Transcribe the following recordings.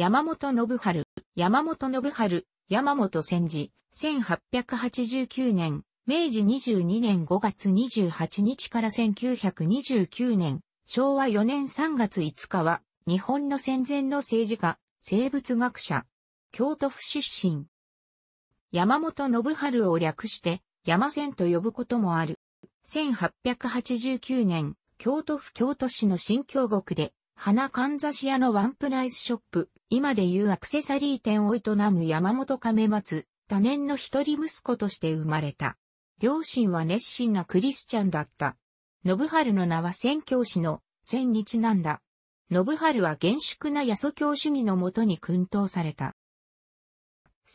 山本信春、山本信春、山本千治、1889年、明治22年5月28日から1929年、昭和4年3月5日は、日本の戦前の政治家、生物学者、京都府出身。山本信春を略して、山戦と呼ぶこともある。1889年、京都府京都市の新京極で、花かんざし屋のワンプライスショップ、今でいうアクセサリー店を営む山本亀松、多年の一人息子として生まれた。両親は熱心なクリスチャンだった。信春の名は宣教師の善日なんだ。信春は厳粛な野祖教主義のもとに訓導された。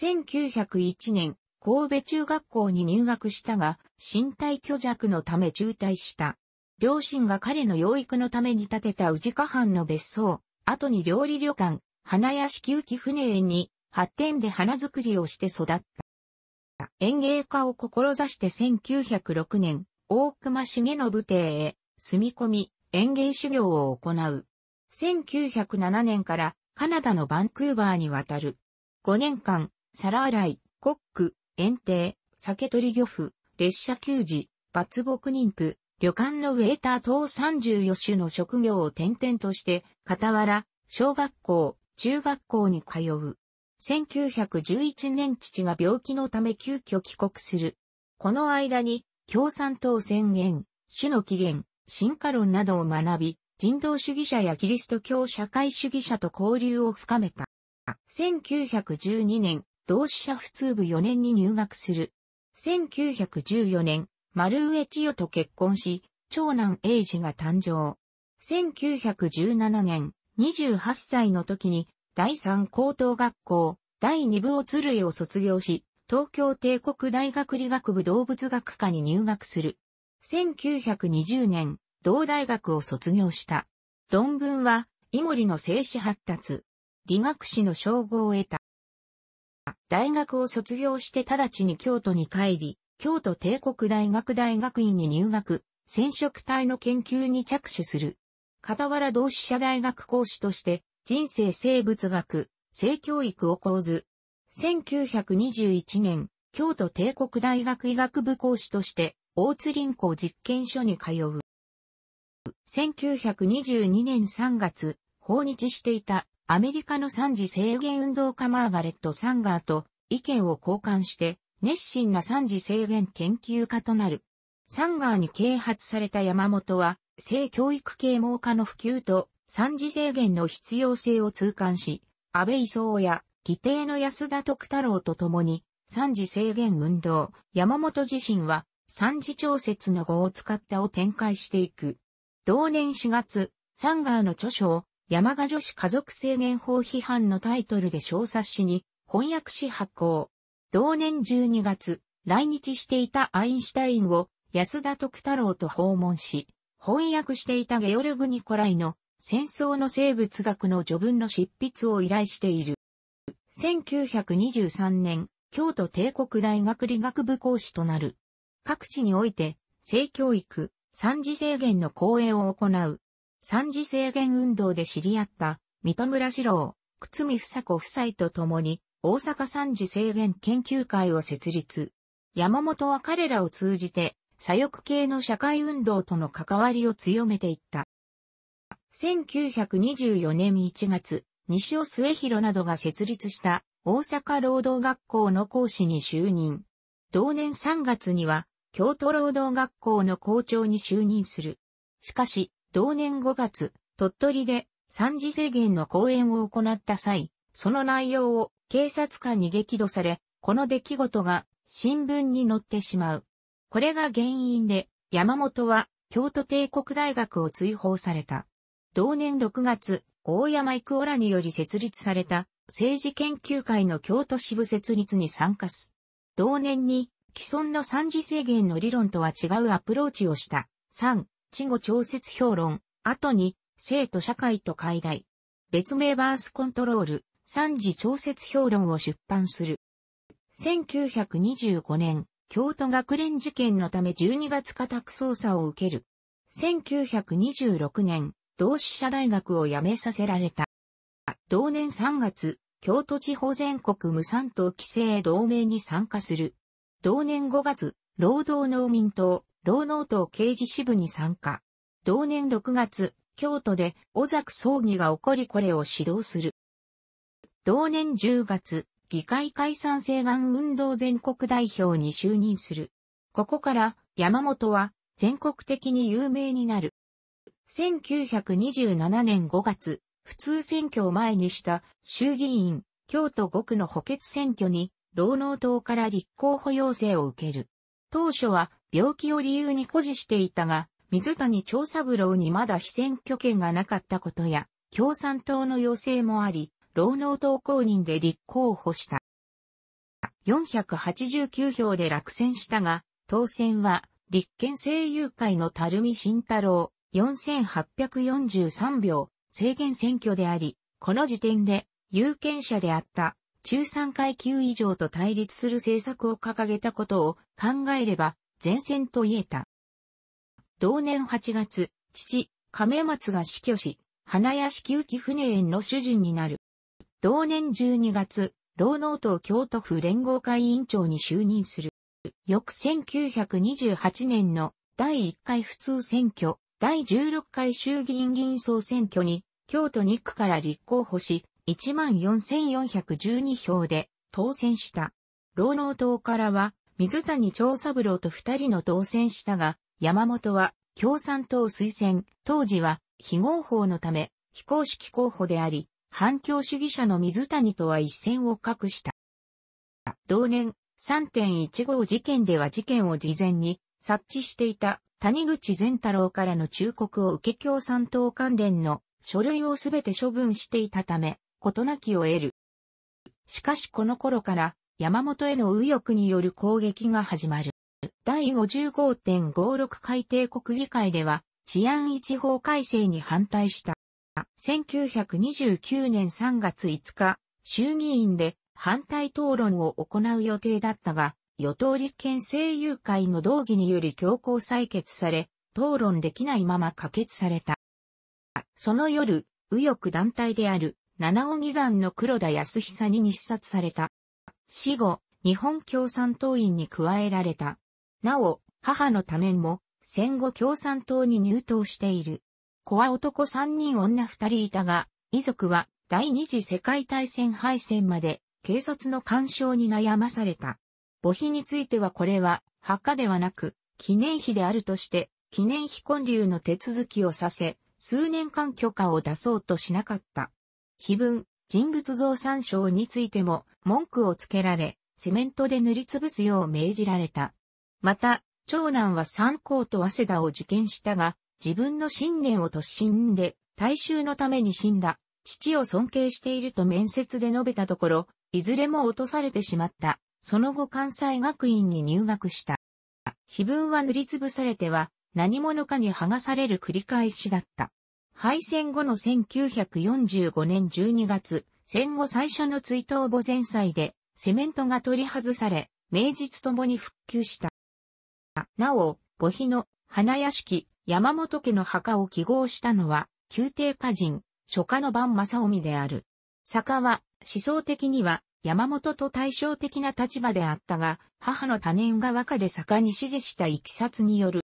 1901年、神戸中学校に入学したが、身体虚弱のため中退した。両親が彼の養育のために建てた宇治河藩の別荘、後に料理旅館、花屋敷浮船園に発展で花作りをして育った。園芸家を志して1906年、大隈重信邸へ住み込み、園芸修行を行う。1907年からカナダのバンクーバーに渡る。5年間、皿洗い、コック、園庭、酒取り漁夫、列車給仕、伐木妊婦、旅館のウェーター等34種の職業を転々として、傍ら、小学校、中学校に通う。1911年父が病気のため急遽帰国する。この間に、共産党宣言、種の起源、進化論などを学び、人道主義者やキリスト教社会主義者と交流を深めた。1912年、同志社普通部4年に入学する。1914年、丸上千代と結婚し、長男英二が誕生。1917年、28歳の時に第三高等学校第二部を鶴江を卒業し、東京帝国大学理学部動物学科に入学する。1920年、同大学を卒業した。論文は、イモリの生死発達、理学士の称号を得た。大学を卒業して直ちに京都に帰り、京都帝国大学大学院に入学、染色体の研究に着手する。傍ら同志社大学講師として、人生生物学、性教育を講ず。1921年、京都帝国大学医学部講師として、大津林校実験所に通う。1922年3月、訪日していたアメリカの三次制限運動家マーガレット・サンガーと意見を交換して、熱心な三次制限研究家となる。サンガーに啓発された山本は、性教育啓蒙化の普及と三次制限の必要性を痛感し、安倍磯や議定の安田徳太郎と共に、三次制限運動、山本自身は、三次調節の語を使ったを展開していく。同年4月、サンガーの著書を、山賀女子家族制限法批判のタイトルで小冊子に翻訳し発行。同年12月、来日していたアインシュタインを安田徳太郎と訪問し、翻訳していたゲオルグ・ニコライの戦争の生物学の序文の執筆を依頼している。1923年、京都帝国大学理学部講師となる。各地において、性教育、三次制限の講演を行う。三次制限運動で知り合った、三戸村四郎、久見房子夫妻と共に、大阪三次制限研究会を設立。山本は彼らを通じて、左翼系の社会運動との関わりを強めていった。1924年1月、西尾末広などが設立した大阪労働学校の講師に就任。同年3月には京都労働学校の校長に就任する。しかし、同年5月、鳥取で三次制限の講演を行った際、その内容を警察官に激怒され、この出来事が新聞に載ってしまう。これが原因で、山本は京都帝国大学を追放された。同年6月、大山幾夫らにより設立された政治研究会の京都支部設立に参加す。同年に既存の三次制限の理論とは違うアプローチをした。3、地語調節評論。後に、生徒社会と解題。別名バースコントロール。三次調節評論を出版する。1925年、京都学連事件のため12月家宅捜査を受ける。1926年、同志社大学を辞めさせられた。同年3月、京都地方全国無産党規制同盟に参加する。同年5月、労働農民党、労農党刑事支部に参加。同年6月、京都で小崎葬儀が起こりこれを指導する。同年10月、議会解散請願運動全国代表に就任する。ここから山本は全国的に有名になる。1927年5月、普通選挙を前にした衆議院京都5区の補欠選挙に労農党から立候補要請を受ける。当初は病気を理由に誇示していたが、水谷長三郎にまだ非選挙権がなかったことや、共産党の要請もあり、労農党公認で立候補した。489票で落選したが、当選は、立憲政友会の垂水慎太郎、4843票、制限選挙であり、この時点で、有権者であった、中産階級以上と対立する政策を掲げたことを考えれば、前線と言えた。同年8月、父、亀松が死去し、花屋敷浮船園の主人になる。同年12月、労農党京都府連合会委員長に就任する。翌1928年の第1回普通選挙、第16回衆議院議員総選挙に、京都2区から立候補し、14,412票で当選した。労農党からは、水谷長三郎と二人の当選したが、山本は共産党推薦、当時は非合法のため、非公式候補であり、反共主義者の水谷とは一線を画した。同年、3.15事件では事件を事前に察知していた谷口善太郎からの忠告を受け共産党関連の書類をすべて処分していたため、事なきを得る。しかしこの頃から山本への右翼による攻撃が始まる。第55.56改定国議会では治安一法改正に反対した。1929年3月5日、衆議院で反対討論を行う予定だったが、与党立憲政友会の動議により強行採決され、討論できないまま可決された。その夜、右翼団体である七尾議団の黒田康久に日殺された。死後、日本共産党員に加えられた。なお、母の多面も戦後共産党に入党している。子は男三人女二人いたが、遺族は第二次世界大戦敗戦まで警察の干渉に悩まされた。墓碑についてはこれは墓ではなく記念碑であるとして記念碑建立の手続きをさせ、数年間許可を出そうとしなかった。碑文、人物像参照についても文句をつけられ、セメントで塗りつぶすよう命じられた。また、長男は三考と早稲田を受験したが、自分の信念を突進で、大衆のために死んだ、父を尊敬していると面接で述べたところ、いずれも落とされてしまった。その後関西学院に入学した。碑文は塗りつぶされては、何者かに剥がされる繰り返しだった。敗戦後の1945年12月、戦後最初の追悼墓前祭で、セメントが取り外され、名実ともに復旧した。なお、墓碑の花屋敷、山本家の墓を記号したのは、宮廷歌人、書家の番正臣である。坂は、思想的には、山本と対照的な立場であったが、母の多年が和歌で坂に支持した行き札による。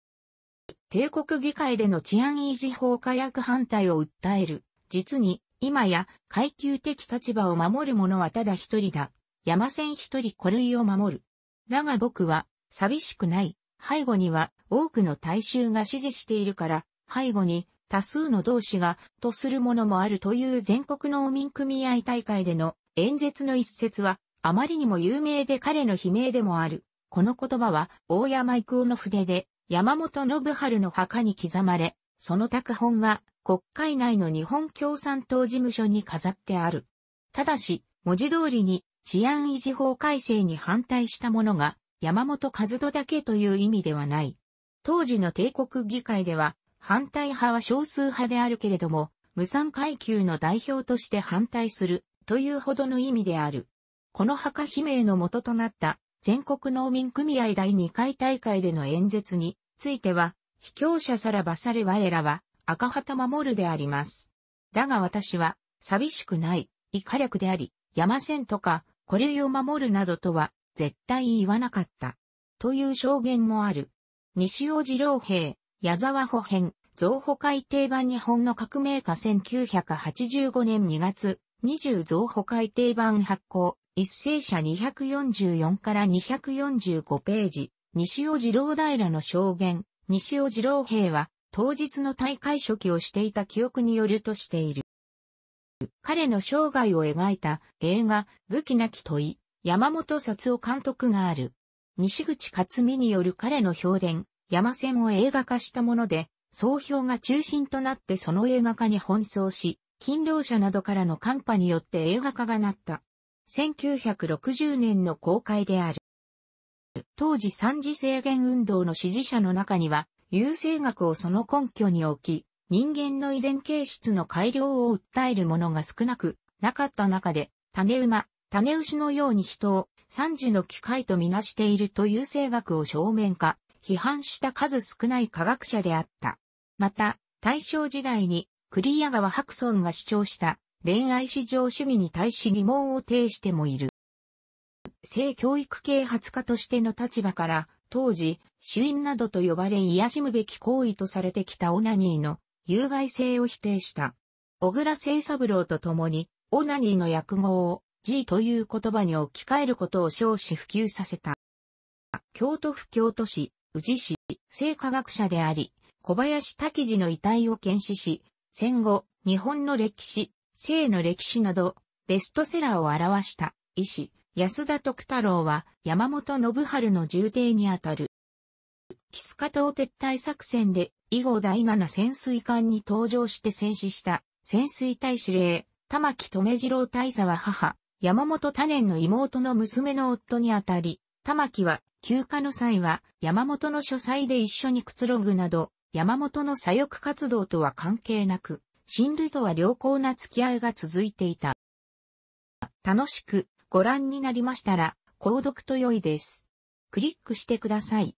帝国議会での治安維持法火薬反対を訴える。実に、今や、階級的立場を守る者はただ一人だ。山千一人古類を守る。だが僕は、寂しくない。背後には、多くの大衆が支持しているから、背後に多数の同志が、とするものもあるという全国農民組合大会での演説の一節は、あまりにも有名で彼の悲鳴でもある。この言葉は、大山育夫の筆で、山本信春の墓に刻まれ、その拓本は、国会内の日本共産党事務所に飾ってある。ただし、文字通りに、治安維持法改正に反対したものが、山本和人だけという意味ではない。当時の帝国議会では、反対派は少数派であるけれども、無産階級の代表として反対する、というほどの意味である。この墓碑鳴の元となった全国農民組合第2回大会での演説については、卑怯者さらばされ我らは赤旗守るであります。だが私は寂しくない、以下略であり、やませんとか、これを守るなどとは絶対言わなかった。という証言もある。西尾二郎兵、矢沢保編、増歩改定版日本の革命家1985年2月、20増歩改定版発行、一世社244から245ページ、西尾二郎平の証言、西尾二郎兵は、当日の大会初期をしていた記憶によるとしている。彼の生涯を描いた映画、武器なき問い、山本札夫監督がある。西口勝美による彼の評伝、山線を映画化したもので、総評が中心となってその映画化に奔走し、勤労者などからの寒波によって映画化がなった。1960年の公開である。当時三次制限運動の支持者の中には、優生学をその根拠に置き、人間の遺伝形質の改良を訴える者が少なくなかった中で、種馬、種牛のように人を三次の機会とみなしているという性学を正面化、批判した数少ない科学者であった。また、大正時代にクリア川白村が主張した恋愛至上主義に対し疑問を呈してもいる。性教育啓発家としての立場から、当時、主因などと呼ばれ癒しむべき行為とされてきたオナニーの有害性を否定した。小倉清三郎と共に、オナニーの訳語を G という言葉に置き換えることを少子普及させた。京都府京都市、宇治市、生科学者であり、小林滝次の遺体を検視し、戦後、日本の歴史、性の歴史など、ベストセラーを表した医師、安田徳太郎は山本信春の重帝にあたる。キスカ島撤退作戦で以後第七潜水艦に登場して戦死した潜水隊司令、玉木留次郎大佐は母、山本多年の妹の娘の夫にあたり、玉木は休暇の際は山本の書斎で一緒にくつろぐなど、山本の左翼活動とは関係なく、親類とは良好な付き合いが続いていた。楽しくご覧になりましたら、購読と良いです。クリックしてください。